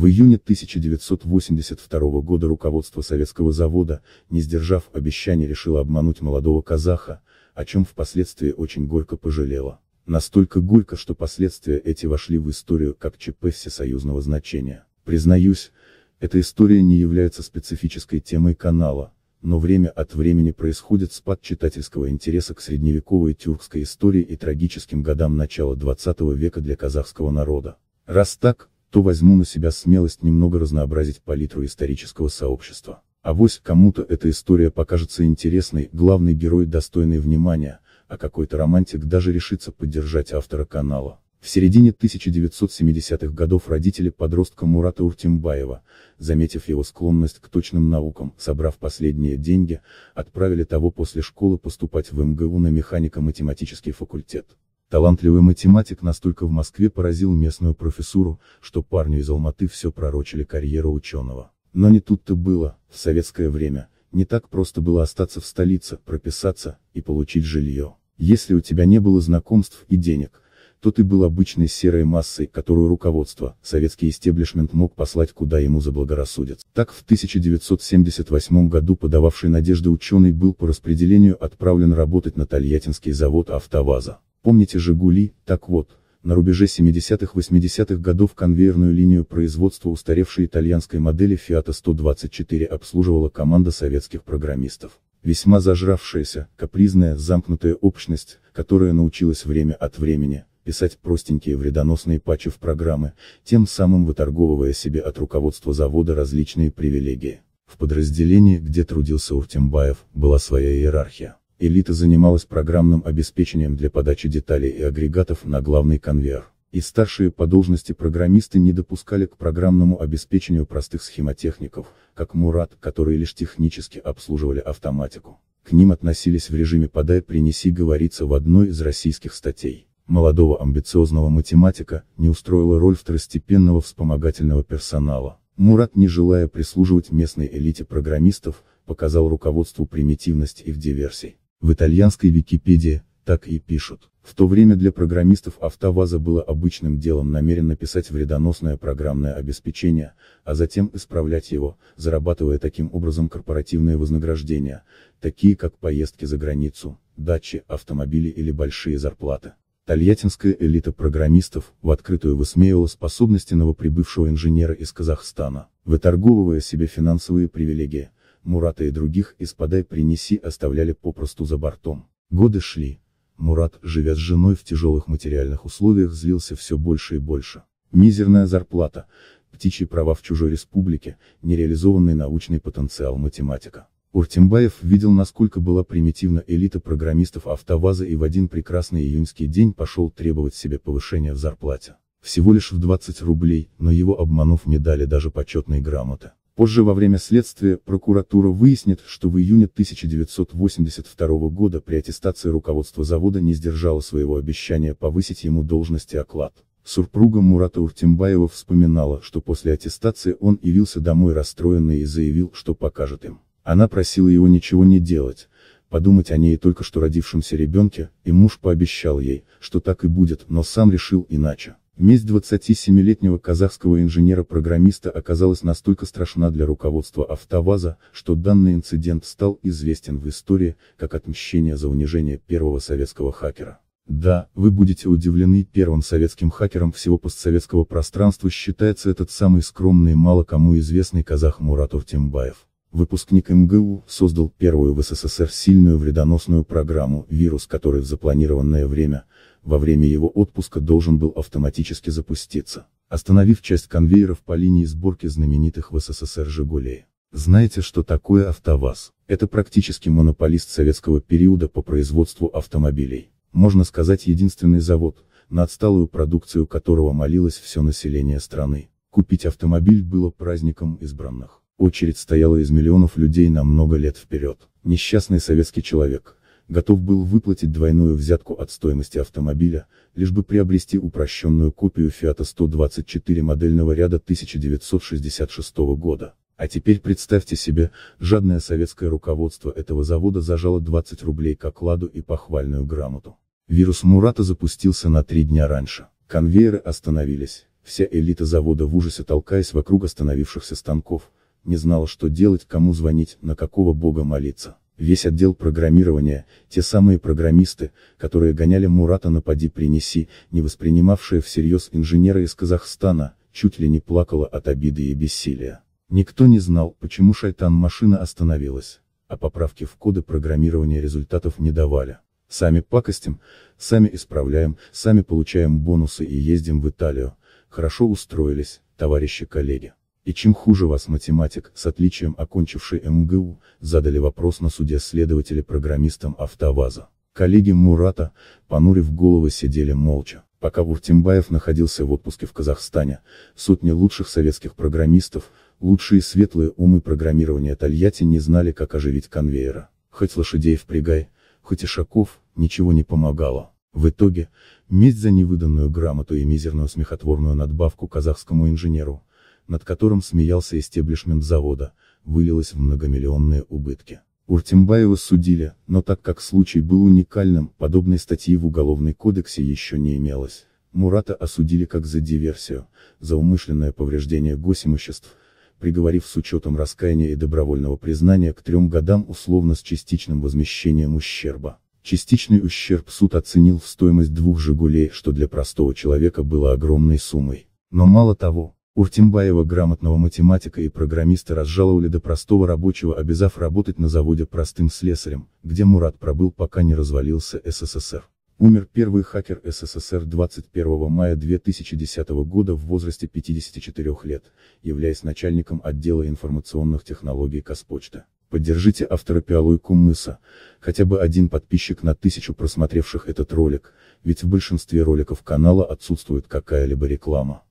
В июне 1982 года руководство советского завода, не сдержав обещаний, решило обмануть молодого казаха, о чем впоследствии очень горько пожалело. Настолько горько, что последствия эти вошли в историю как ЧП всесоюзного значения. Признаюсь, эта история не является специфической темой канала, но время от времени происходит спад читательского интереса к средневековой тюркской истории и трагическим годам начала 20 века для казахского народа. Раз так, то возьму на себя смелость немного разнообразить палитру исторического сообщества. А вось кому-то эта история покажется интересной, главный герой достойный внимания, а какой-то романтик даже решится поддержать автора канала. В середине 1970-х годов родители подростка Мурата Уртимбаева, заметив его склонность к точным наукам, собрав последние деньги, отправили того после школы поступать в МГУ на механико-математический факультет. Талантливый математик настолько в Москве поразил местную профессуру, что парню из Алматы все пророчили карьеру ученого. Но не тут-то было, в советское время, не так просто было остаться в столице, прописаться, и получить жилье. Если у тебя не было знакомств и денег, то ты был обычной серой массой, которую руководство, советский истеблишмент мог послать куда ему заблагорассудят. Так в 1978 году подававший надежды ученый был по распределению отправлен работать на Тольяттинский завод «АвтоВАЗа». Помните «Жигули»? Так вот, на рубеже 70-80-х годов конвейерную линию производства устаревшей итальянской модели Fiat 124 обслуживала команда советских программистов. Весьма зажравшаяся, капризная, замкнутая общность, которая научилась время от времени, писать простенькие вредоносные патчи в программы, тем самым выторговывая себе от руководства завода различные привилегии. В подразделении, где трудился Уртембаев, была своя иерархия. Элита занималась программным обеспечением для подачи деталей и агрегатов на главный конвейер. И старшие по должности программисты не допускали к программному обеспечению простых схемотехников, как Мурат, которые лишь технически обслуживали автоматику. К ним относились в режиме «подай, принеси» говорится в одной из российских статей молодого амбициозного математика, не устроила роль второстепенного вспомогательного персонала. Мурат, не желая прислуживать местной элите программистов, показал руководству примитивность их диверсий. В итальянской Википедии, так и пишут. В то время для программистов АвтоВАЗа было обычным делом намеренно писать вредоносное программное обеспечение, а затем исправлять его, зарабатывая таким образом корпоративные вознаграждения, такие как поездки за границу, дачи, автомобили или большие зарплаты. Тольяттинская элита программистов, в открытую высмеивала способности новоприбывшего инженера из Казахстана, выторговывая себе финансовые привилегии, Мурата и других из принеси» оставляли попросту за бортом. Годы шли. Мурат, живя с женой в тяжелых материальных условиях, злился все больше и больше. Мизерная зарплата, птичьи права в чужой республике, нереализованный научный потенциал математика. Уртембаев видел насколько была примитивна элита программистов автоваза и в один прекрасный июньский день пошел требовать себе повышения в зарплате. Всего лишь в 20 рублей, но его обманув не дали даже почетные грамоты. Позже во время следствия прокуратура выяснит, что в июне 1982 года при аттестации руководство завода не сдержало своего обещания повысить ему должность и оклад. Супруга Мурата Уртембаева вспоминала, что после аттестации он явился домой расстроенный и заявил, что покажет им. Она просила его ничего не делать, подумать о ней и только что родившемся ребенке, и муж пообещал ей, что так и будет, но сам решил иначе. Месть 27-летнего казахского инженера-программиста оказалась настолько страшна для руководства «АвтоВАЗа», что данный инцидент стал известен в истории, как отмщение за унижение первого советского хакера. Да, вы будете удивлены, первым советским хакером всего постсоветского пространства считается этот самый скромный и мало кому известный казах Мурат Овтембаев. Выпускник МГУ создал первую в СССР сильную вредоносную программу «Вирус», который в запланированное время, во время его отпуска должен был автоматически запуститься, остановив часть конвейеров по линии сборки знаменитых в СССР «Жигулей». Знаете, что такое «АвтоВАЗ»? Это практически монополист советского периода по производству автомобилей. Можно сказать единственный завод, на отсталую продукцию которого молилось все население страны. Купить автомобиль было праздником избранных. Очередь стояла из миллионов людей на много лет вперед. Несчастный советский человек, готов был выплатить двойную взятку от стоимости автомобиля, лишь бы приобрести упрощенную копию Фиата 124 модельного ряда 1966 года. А теперь представьте себе, жадное советское руководство этого завода зажало 20 рублей к окладу и похвальную грамоту. Вирус Мурата запустился на три дня раньше. Конвейеры остановились, вся элита завода в ужасе толкаясь вокруг остановившихся станков, не знала, что делать, кому звонить, на какого бога молиться. Весь отдел программирования, те самые программисты, которые гоняли Мурата на поди принеси, не воспринимавшие всерьез инженера из Казахстана, чуть ли не плакала от обиды и бессилия. Никто не знал, почему шайтан-машина остановилась, а поправки в коды программирования результатов не давали. Сами пакостим, сами исправляем, сами получаем бонусы и ездим в Италию. Хорошо устроились, товарищи коллеги. И чем хуже вас математик, с отличием окончивший МГУ, задали вопрос на суде следователи программистам «АвтоВАЗа». Коллеги Мурата, понурив головы, сидели молча. Пока Вуртембаев находился в отпуске в Казахстане, сотни лучших советских программистов, лучшие светлые умы программирования Тольятти не знали, как оживить конвейера. Хоть лошадей впрягай, хоть и шаков, ничего не помогало. В итоге, месть за невыданную грамоту и мизерную смехотворную надбавку казахскому инженеру, над которым смеялся истеблишмент завода, вылилось в многомиллионные убытки. Уртембаева судили, но так как случай был уникальным, подобной статьи в Уголовный кодексе еще не имелось. Мурата осудили как за диверсию, за умышленное повреждение госимуществ, приговорив с учетом раскаяния и добровольного признания к трем годам условно с частичным возмещением ущерба. Частичный ущерб суд оценил в стоимость двух «Жигулей», что для простого человека было огромной суммой. Но мало того, Уртембаева грамотного математика и программиста разжаловали до простого рабочего, обязав работать на заводе простым слесарем, где Мурат пробыл пока не развалился СССР. Умер первый хакер СССР 21 мая 2010 года в возрасте 54 лет, являясь начальником отдела информационных технологий Каспочта. Поддержите автора Пиалуйку Мыса, хотя бы один подписчик на тысячу просмотревших этот ролик, ведь в большинстве роликов канала отсутствует какая-либо реклама.